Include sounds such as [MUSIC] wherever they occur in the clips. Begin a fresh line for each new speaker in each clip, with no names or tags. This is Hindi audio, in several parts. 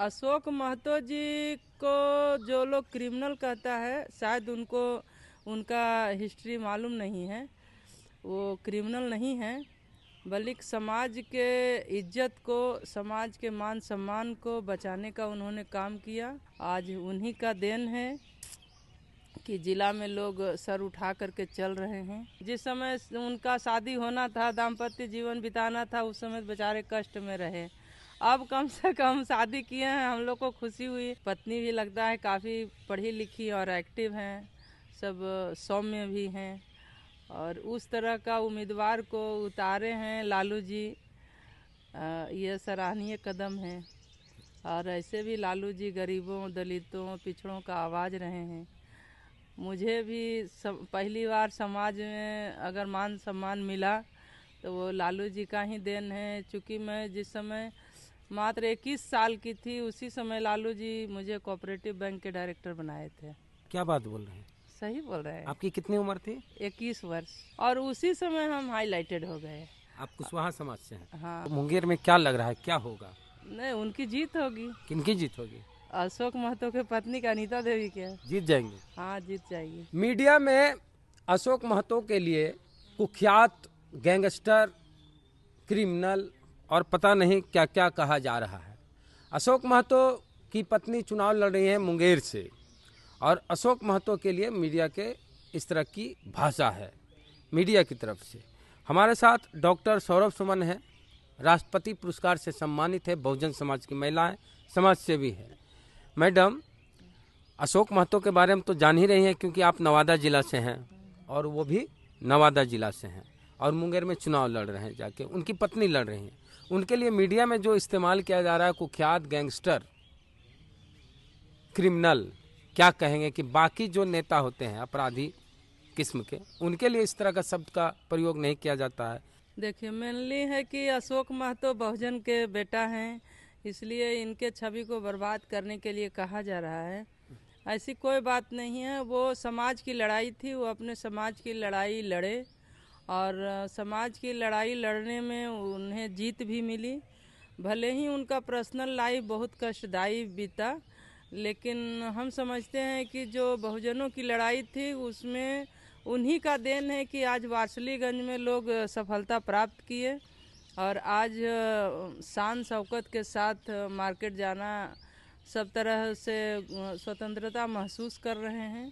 अशोक महतो जी को जो लोग क्रिमिनल कहता है शायद उनको उनका हिस्ट्री मालूम नहीं है वो क्रिमिनल नहीं है बल्कि समाज के इज्जत को समाज के मान सम्मान को बचाने का उन्होंने काम किया आज उन्हीं का देन है कि जिला में लोग सर उठा करके चल रहे हैं जिस समय उनका शादी होना था दाम्पत्य जीवन बिताना था उस समय बेचारे कष्ट में रहे अब कम से कम शादी किए हैं हम लोग को खुशी हुई पत्नी भी लगता है काफ़ी पढ़ी लिखी और एक्टिव हैं सब सौम्य भी हैं और उस तरह का उम्मीदवार को उतारे हैं लालू जी यह सराहनीय कदम है और ऐसे भी लालू जी गरीबों दलितों पिछड़ों का आवाज़ रहे हैं मुझे भी सम, पहली बार समाज में अगर मान सम्मान मिला तो वो लालू जी का ही देन है चूँकि मैं जिस समय मात्र इक्कीस साल की थी उसी समय लालू जी मुझे कोऑपरेटिव बैंक के डायरेक्टर बनाए थे
क्या बात बोल रहे हैं
सही बोल रहे हैं आपकी कितनी उम्र थी इक्कीस वर्ष और उसी समय हम हाईलाइटेड हो गए
आप कुशवाहा समाज से हैं हाँ तो मुंगेर में क्या लग रहा है क्या होगा
नहीं उनकी जीत होगी
किनकी जीत होगी
अशोक महतो के पत्नी का अनिता देवी के जीत जाएंगे हाँ जीत जाएगी
मीडिया में अशोक महतो के लिए कुख्यात गैंगस्टर क्रिमिनल और पता नहीं क्या क्या कहा जा रहा है अशोक महतो की पत्नी चुनाव लड़ रही है मुंगेर से और अशोक महतो के लिए मीडिया के इस तरह की भाषा है मीडिया की तरफ से हमारे साथ डॉक्टर सौरभ सुमन है राष्ट्रपति पुरस्कार से सम्मानित है बहुजन समाज की महिलाएं समाज सेवी है मैडम अशोक महतो के बारे में तो जान ही रही हैं क्योंकि आप नवादा ज़िला से हैं और वो भी नवादा ज़िला से हैं और मुंगेर में चुनाव लड़ रहे हैं जाके उनकी पत्नी लड़ रही हैं उनके लिए मीडिया में जो इस्तेमाल किया जा रहा है कुख्यात गैंगस्टर क्रिमिनल क्या कहेंगे कि बाकी जो नेता होते हैं अपराधी किस्म के उनके लिए इस तरह का शब्द का प्रयोग नहीं किया जाता है
देखिए मेनली है कि अशोक महतो बहुजन के बेटा हैं इसलिए इनके छवि को बर्बाद करने के लिए कहा जा रहा है ऐसी कोई बात नहीं है वो समाज की लड़ाई थी वो अपने समाज की लड़ाई लड़े और समाज की लड़ाई लड़ने में उन्हें जीत भी मिली भले ही उनका पर्सनल लाइफ बहुत कष्टदायी बीता लेकिन हम समझते हैं कि जो बहुजनों की लड़ाई थी उसमें उन्हीं का देन है कि आज वारसलीगंज में लोग सफलता प्राप्त किए और आज शान शौकत के साथ मार्केट जाना सब तरह से स्वतंत्रता महसूस कर रहे हैं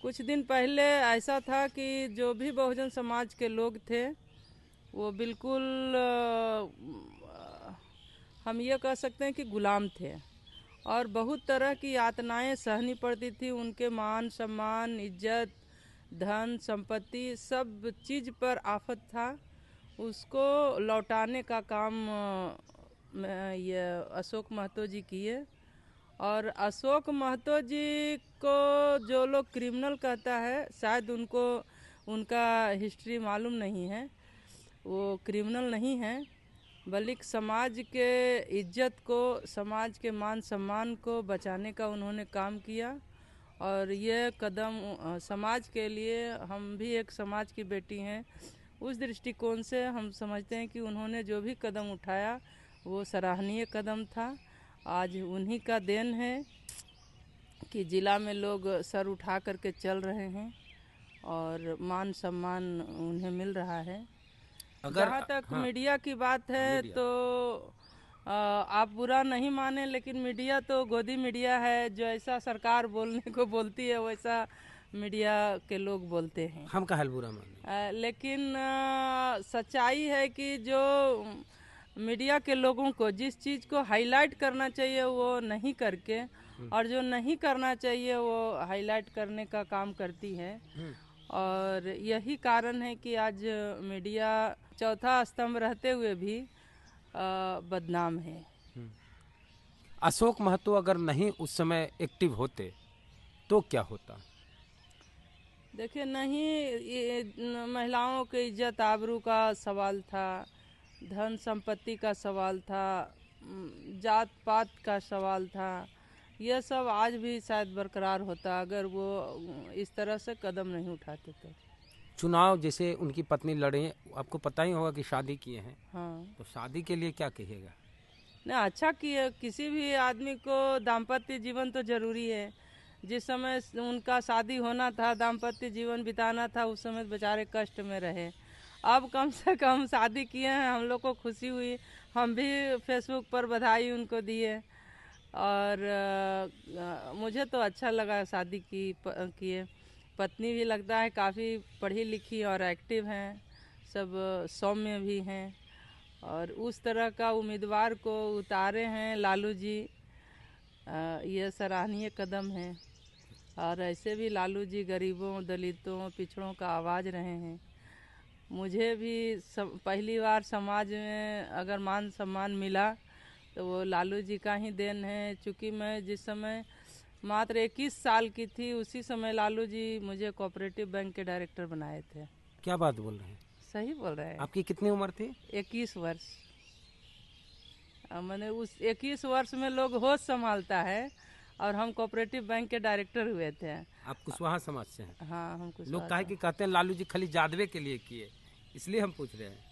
कुछ दिन पहले ऐसा था कि जो भी बहुजन समाज के लोग थे वो बिल्कुल हम ये कह सकते हैं कि गुलाम थे और बहुत तरह की यातनाएं सहनी पड़ती थी उनके मान सम्मान इज्जत धन संपत्ति सब चीज़ पर आफत था उसको लौटाने का काम ये अशोक महतो जी किए और अशोक महतो जी उनको जो लोग क्रिमिनल कहता है शायद उनको उनका हिस्ट्री मालूम नहीं है वो क्रिमिनल नहीं है बल्कि समाज के इज्जत को समाज के मान सम्मान को बचाने का उन्होंने काम किया और ये कदम समाज के लिए हम भी एक समाज की बेटी हैं उस दृष्टिकोण से हम समझते हैं कि उन्होंने जो भी कदम उठाया वो सराहनीय कदम था आज उन्हीं का देन है कि ज़िला में लोग सर उठा करके चल रहे हैं और मान सम्मान उन्हें मिल रहा है
जहाँ तक हाँ, मीडिया
की बात है तो आ, आप बुरा नहीं माने लेकिन मीडिया तो गोदी मीडिया है जो ऐसा सरकार बोलने को बोलती है वैसा मीडिया के लोग बोलते हैं
हम का बुरा माने
लेकिन आ, सच्चाई है कि जो मीडिया के लोगों को जिस चीज़ को हाईलाइट करना चाहिए वो नहीं करके और जो नहीं करना चाहिए वो हाईलाइट करने का काम करती है और यही कारण है कि आज मीडिया चौथा स्तंभ रहते हुए भी बदनाम है
अशोक महतो अगर नहीं उस समय एक्टिव होते तो क्या होता
देखिए नहीं ये महिलाओं के इज्जत आबरू का सवाल था धन संपत्ति का सवाल था जात पात का सवाल था यह सब आज भी शायद बरकरार होता अगर वो इस तरह से कदम नहीं उठाते तो
चुनाव जैसे उनकी पत्नी लड़े आपको पता ही होगा कि शादी किए हैं हाँ तो शादी के लिए क्या कहिएगा
ना अच्छा किए किसी भी आदमी को दाम्पत्य जीवन तो जरूरी है जिस समय उनका शादी होना था दाम्पत्य जीवन बिताना था उस समय बेचारे कष्ट में रहे अब कम से कम शादी किए हैं हम लोग को खुशी हुई हम भी फेसबुक पर बधाई उनको दिए और आ, मुझे तो अच्छा लगा शादी की किए पत्नी भी लगता है काफ़ी पढ़ी लिखी और एक्टिव हैं सब सौम्य भी हैं और उस तरह का उम्मीदवार को उतारे हैं लालू जी आ, ये सराहनीय कदम है और ऐसे भी लालू जी गरीबों दलितों पिछड़ों का आवाज़ रहे हैं मुझे भी सब, पहली बार समाज में अगर मान सम्मान मिला तो वो लालू जी का ही देन है चूँकि मैं जिस समय मात्र इक्कीस साल की थी उसी समय लालू जी मुझे कोऑपरेटिव बैंक के डायरेक्टर बनाए थे
क्या बात बोल रहे हैं
सही बोल रहे हैं आपकी कितनी उम्र थी इक्कीस वर्ष मैंने उस इक्कीस वर्ष में लोग होश संभालता है और हम कोऑपरेटिव बैंक के डायरेक्टर हुए थे
आप कुशवाहा समाज से हैं
हाँ हम कुछ लोग कि
कहते हैं लालू जी खाली जादवे के लिए किए इसलिए हम पूछ रहे हैं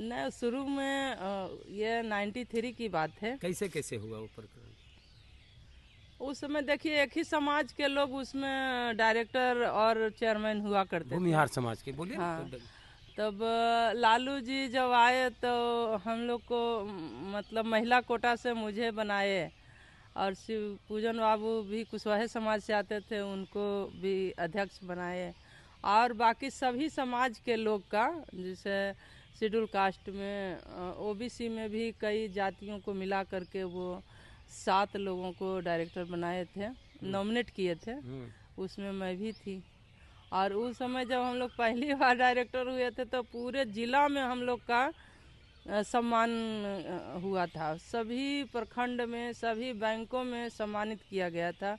न शुरू में ये 93 की बात है
कैसे कैसे हुआ वो प्रकरण
उस समय देखिए एक ही समाज के लोग उसमें डायरेक्टर और चेयरमैन हुआ करते भूमिहार समाज के बोलिए हाँ। तब लालू जी जब आए तो हम लोग को मतलब महिला कोटा से मुझे बनाए और शिव पूजन बाबू भी कुशवाहे समाज से आते थे उनको भी अध्यक्ष बनाए और बाकी सभी समाज के लोग का जैसे शेड्यूल कास्ट में ओबीसी में भी कई जातियों को मिला करके वो सात लोगों को डायरेक्टर बनाए थे हम्म। नॉमिनेट किए थे
हम्म।
उसमें मैं भी थी और उस समय जब हम लोग पहली [LAUGHS] बार डायरेक्टर हुए थे तो पूरे जिला में हम लोग का सम्मान हुआ था सभी प्रखंड में सभी बैंकों में सम्मानित किया गया था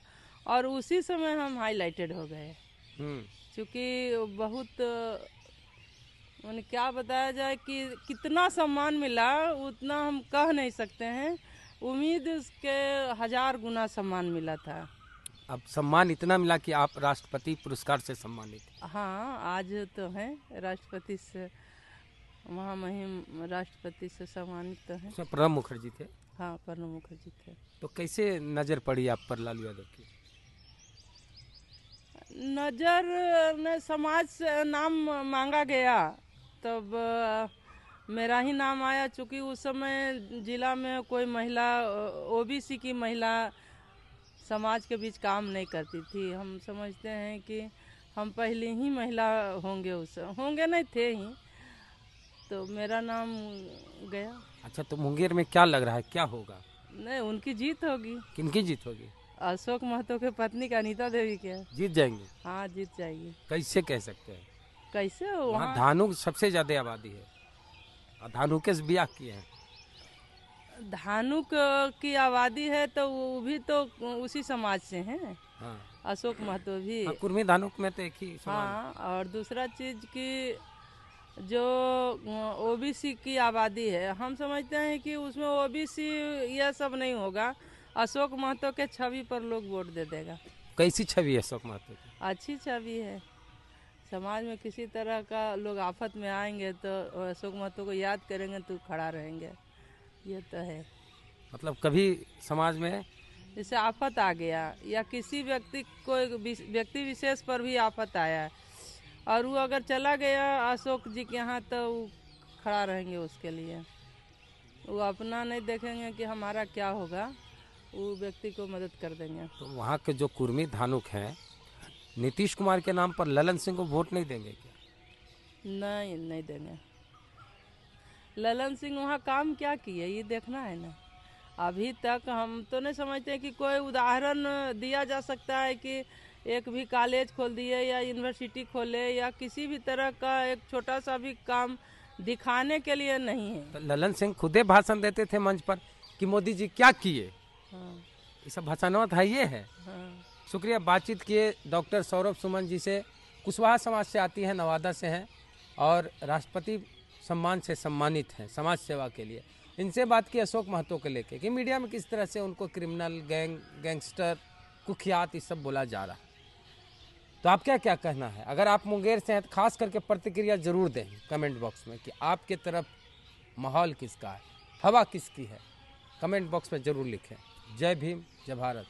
और उसी समय हम हाईलाइटेड हो गए क्योंकि हम्म। बहुत मैंने क्या बताया जाए कि कितना सम्मान मिला उतना हम कह नहीं सकते हैं उम्मीद उसके हजार गुना सम्मान मिला था
अब सम्मान इतना मिला कि आप राष्ट्रपति पुरस्कार से सम्मानित
हाँ आज तो हैं राष्ट्रपति से महामहिम राष्ट्रपति से सम्मानित तो हैं प्रणब मुखर्जी थे हाँ प्रणब मुखर्जी थे
तो कैसे नज़र पड़ी आप पर लालू यादव की
नज़र ने समाज से नाम मांगा गया तब मेरा ही नाम आया चूँकि उस समय जिला में कोई महिला ओबीसी की महिला समाज के बीच काम नहीं करती थी हम समझते हैं कि हम पहले ही महिला होंगे उस होंगे नहीं थे ही तो मेरा नाम गया
अच्छा तो मुंगेर में क्या लग रहा है क्या होगा
नहीं उनकी जीत होगी
किनकी जीत होगी
अशोक महतो के पत्नी का अनिता देवी के जीत जाएंगे हाँ जीत
जाएगी कैसे कह सकते हैं
कैसे वहाँ
धानु सबसे ज्यादा आबादी है धानु के ब्याह किए हैं
धानु की आबादी है तो वो भी तो उसी समाज से हैं हाँ। अशोक महतो भी हाँ,
कुर्मी धानु में तो एक ही हाँ
और दूसरा चीज की जो ओबीसी की आबादी है हम समझते हैं कि उसमें ओबीसी यह सब नहीं होगा अशोक महतो के छवि पर लोग वोट दे देगा
कैसी छवि है अशोक महतो की
अच्छी छवि है समाज में किसी तरह का लोग आफत में आएंगे तो अशोक महतो को याद करेंगे तो खड़ा रहेंगे ये तो है
मतलब कभी समाज में
जैसे आफत आ गया या किसी व्यक्ति कोई व्यक्ति विशेष पर भी आफत आया और वो अगर चला गया अशोक जी के यहाँ तो वो खड़ा रहेंगे उसके लिए वो अपना नहीं देखेंगे कि हमारा क्या होगा वो व्यक्ति को मदद कर देंगे तो
वहाँ के जो कुर्मी धानुक हैं नीतीश कुमार के नाम पर ललन सिंह को वोट नहीं देंगे क्या
नहीं नहीं देंगे ललन सिंह वहाँ काम क्या किए ये देखना है ना अभी तक हम तो नहीं समझते कि कोई उदाहरण दिया जा सकता है कि एक भी कॉलेज खोल दिए या यूनिवर्सिटी खोले या किसी भी तरह का एक छोटा सा भी काम दिखाने के लिए नहीं है
तो ललन सिंह खुदे भाषण देते थे मंच पर कि मोदी जी क्या किए हाँ। ये सब भाषण है ये है हाँ। शुक्रिया बातचीत किए डॉक्टर सौरभ सुमन जी से कुशवाहा समाज से आती हैं नवादा से हैं और राष्ट्रपति सम्मान से सम्मानित हैं समाज सेवा के लिए इनसे बात की अशोक महतो को लेके कि मीडिया में किस तरह से उनको क्रिमिनल गैंग गैंगस्टर कुख्यात ये सब बोला जा रहा है तो आप क्या क्या कहना है अगर आप मुंगेर से हैं तो खास करके प्रतिक्रिया जरूर दें कमेंट बॉक्स में कि आपके तरफ माहौल किसका है हवा किसकी है कमेंट बॉक्स में ज़रूर लिखें जय भीम जय भारत